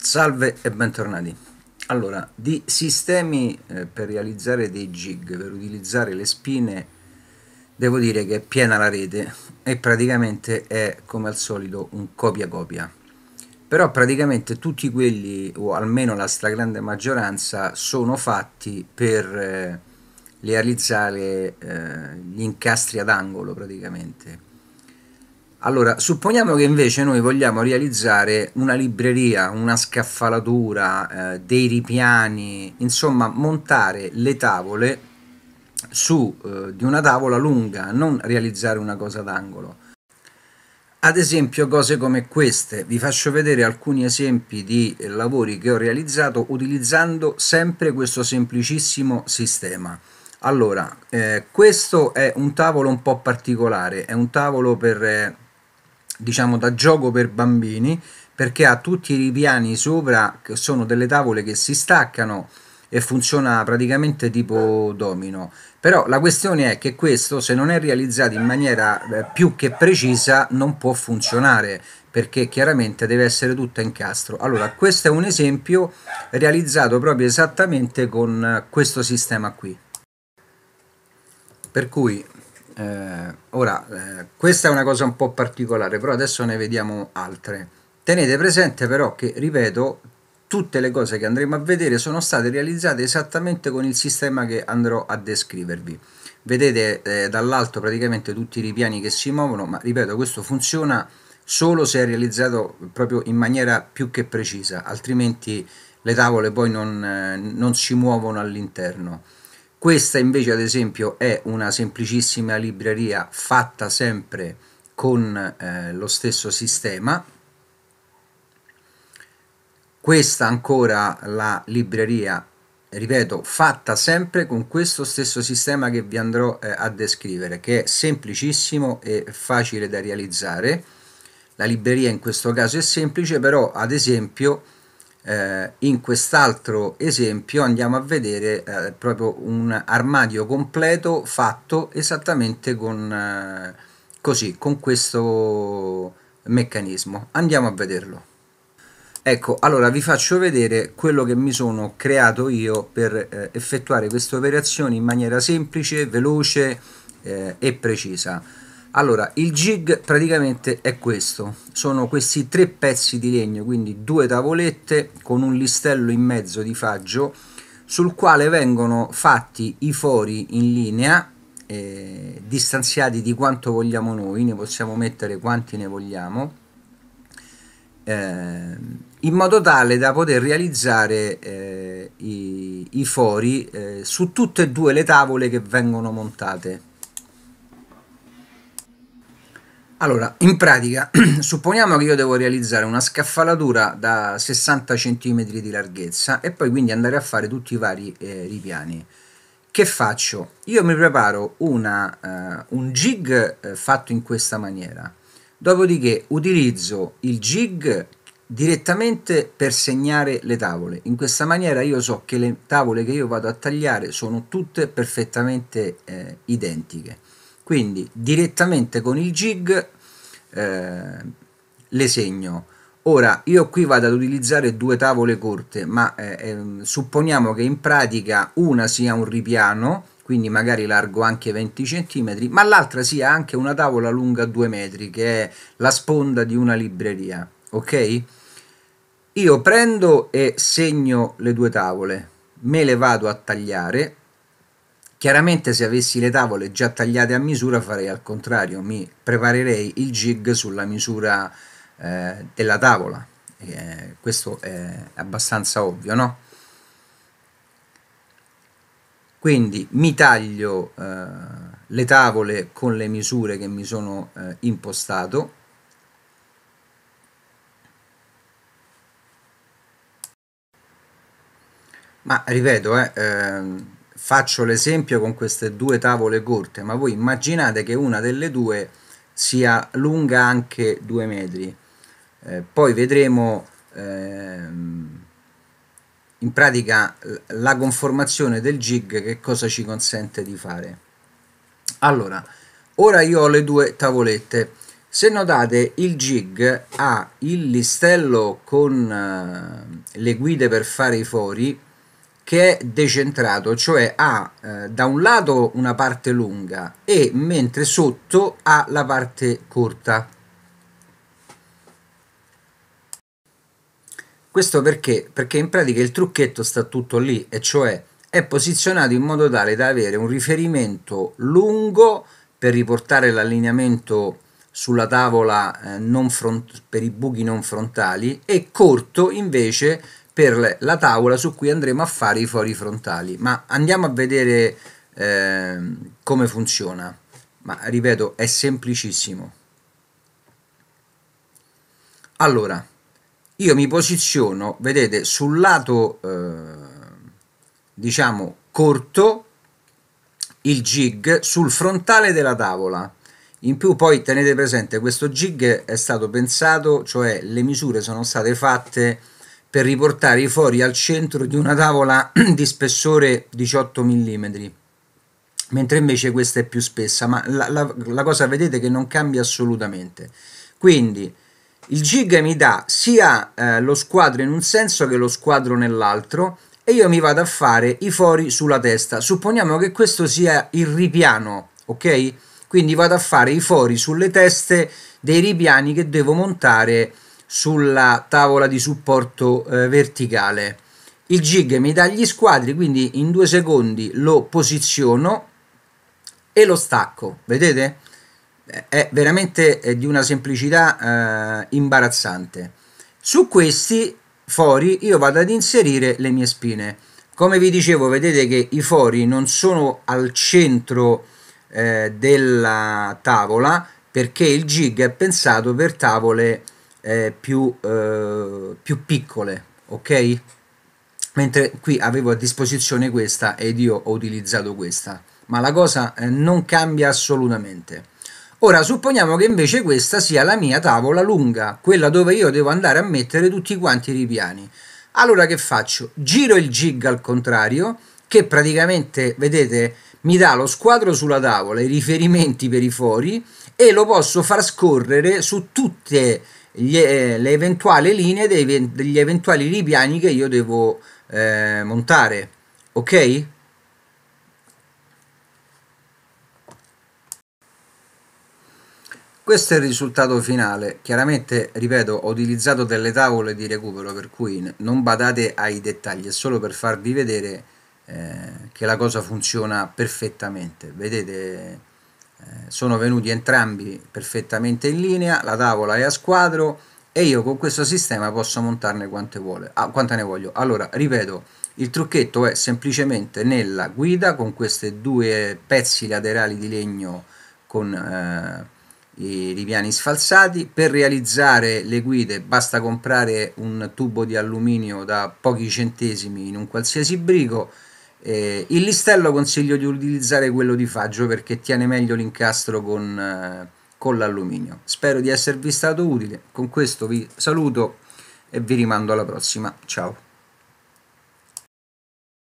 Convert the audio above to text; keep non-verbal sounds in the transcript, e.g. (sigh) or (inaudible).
Salve e bentornati. Allora, di sistemi eh, per realizzare dei jig, per utilizzare le spine, devo dire che è piena la rete e praticamente è come al solito un copia-copia. Però praticamente tutti quelli, o almeno la stragrande maggioranza, sono fatti per eh, realizzare eh, gli incastri ad angolo praticamente allora, supponiamo che invece noi vogliamo realizzare una libreria, una scaffalatura, eh, dei ripiani, insomma montare le tavole su eh, di una tavola lunga, non realizzare una cosa d'angolo. Ad esempio cose come queste, vi faccio vedere alcuni esempi di eh, lavori che ho realizzato utilizzando sempre questo semplicissimo sistema. Allora, eh, questo è un tavolo un po' particolare, è un tavolo per eh, diciamo da gioco per bambini perché ha tutti i ripiani sopra che sono delle tavole che si staccano e funziona praticamente tipo domino però la questione è che questo se non è realizzato in maniera eh, più che precisa non può funzionare perché chiaramente deve essere tutto incastro allora questo è un esempio realizzato proprio esattamente con eh, questo sistema qui per cui eh, ora, eh, questa è una cosa un po' particolare, però adesso ne vediamo altre. Tenete presente però che, ripeto, tutte le cose che andremo a vedere sono state realizzate esattamente con il sistema che andrò a descrivervi. Vedete eh, dall'alto praticamente tutti i ripiani che si muovono, ma ripeto, questo funziona solo se è realizzato proprio in maniera più che precisa, altrimenti le tavole poi non, eh, non si muovono all'interno. Questa invece ad esempio è una semplicissima libreria fatta sempre con eh, lo stesso sistema. Questa ancora la libreria, ripeto, fatta sempre con questo stesso sistema che vi andrò eh, a descrivere, che è semplicissimo e facile da realizzare. La libreria in questo caso è semplice, però ad esempio eh, in quest'altro esempio andiamo a vedere eh, proprio un armadio completo fatto esattamente con, eh, così, con questo meccanismo andiamo a vederlo ecco allora vi faccio vedere quello che mi sono creato io per eh, effettuare queste operazioni in maniera semplice veloce eh, e precisa allora, il jig praticamente è questo, sono questi tre pezzi di legno, quindi due tavolette con un listello in mezzo di faggio sul quale vengono fatti i fori in linea, eh, distanziati di quanto vogliamo noi, ne possiamo mettere quanti ne vogliamo, eh, in modo tale da poter realizzare eh, i, i, fori eh, su tutte e due le tavole che vengono montate Allora, in pratica, (clears throat) supponiamo che io devo realizzare una scaffalatura da 60 cm di larghezza e poi quindi andare a fare tutti i vari eh, ripiani. Che faccio? Io mi preparo una, eh, un jig eh, fatto in questa maniera, dopodiché utilizzo il jig direttamente per segnare le tavole. In questa maniera io so che le tavole che io vado a tagliare sono tutte perfettamente eh, identiche quindi direttamente con il jig eh, le segno ora io qui vado ad utilizzare due tavole corte ma eh, ehm, supponiamo che in pratica una sia un ripiano quindi magari largo anche 20 cm, ma l'altra sia anche una tavola lunga 2 metri, che è la sponda di una libreria, ok? Io prendo e segno le due tavole, me le vado a tagliare, Chiaramente se avessi le tavole già tagliate a misura farei al contrario, mi preparerei il jig sulla misura eh, della tavola. Eh, questo è abbastanza ovvio, no? Quindi mi taglio eh, le tavole con le misure che mi sono eh, impostato ma ripeto eh, ehm, faccio l'esempio con queste due tavole corte, ma voi immaginate che una delle due sia lunga anche 2 metri. Eh, poi vedremo ehm, in pratica la conformazione del jig che cosa ci consente di fare. Allora, ora io ho le due tavolette. Se notate il jig ha il listello con eh, le guide per fare i fori che è decentrato, cioè ha eh, da un lato una parte lunga e mentre sotto ha la parte corta. Questo perché? Perché in pratica il trucchetto sta tutto lì, e cioè è posizionato in modo tale da avere un riferimento lungo per riportare l'allineamento sulla tavola eh, non front- per i buchi non frontali e corto invece per la tavola su cui andremo a fare i fori frontali. Ma andiamo a vedere eh, come funziona. Ma ripeto, è semplicissimo. Allora, io mi posiziono, vedete, sul lato, eh, diciamo, corto, il jig sul frontale della tavola. In più poi tenete presente, questo jig è stato pensato, cioè le misure sono state fatte per riportare i fori al centro di una tavola (clears throat) di spessore 18 mm mentre invece questa è più spessa ma la, la, la cosa vedete che non cambia assolutamente quindi il gig mi dà sia eh, lo squadro in un senso che lo squadro nell'altro e io mi vado a fare i fori sulla testa supponiamo che questo sia il ripiano ok quindi vado a fare i fori sulle teste dei ripiani che devo montare sulla tavola di supporto eh, verticale. Il jig mi dà gli squadri, quindi in due secondi lo posiziono e lo stacco, vedete? È veramente di una semplicità eh, imbarazzante. Su questi fori io vado ad inserire le mie spine. Come vi dicevo, vedete che i fori non sono al centro eh, della tavola perché il jig è pensato per tavole eh, più, eh, più piccole, ok? Mentre qui avevo a disposizione questa ed io ho utilizzato questa, ma la cosa eh, non cambia assolutamente. Ora supponiamo che invece questa sia la mia tavola lunga, quella dove io devo andare a mettere tutti quanti i ripiani. Allora che faccio? Giro il jig al contrario, che praticamente, vedete, mi dà lo squadro sulla tavola, i riferimenti per i fori e lo posso far scorrere su tutte le gli, eh, le eventuali linee dei, degli eventuali ripiani che io devo eh, montare ok questo è il risultato finale chiaramente ripeto ho utilizzato delle tavole di recupero per cui non badate ai dettagli è solo per farvi vedere eh, che la cosa funziona perfettamente vedete eh, sono venuti entrambi perfettamente in linea, la tavola è a squadro e io con questo sistema posso montarne quante, vuole, ah, quante ne voglio. Allora, ripeto, il trucchetto è semplicemente nella guida con questi due pezzi laterali di legno con eh, i ripiani sfalsati. Per realizzare le guide basta comprare un tubo di alluminio da pochi centesimi in un qualsiasi brico, eh, il listello consiglio di utilizzare quello di faggio perché tiene meglio l'incastro con, eh, con l'alluminio. Spero di esservi stato utile, con questo vi saluto e vi rimando alla prossima, ciao!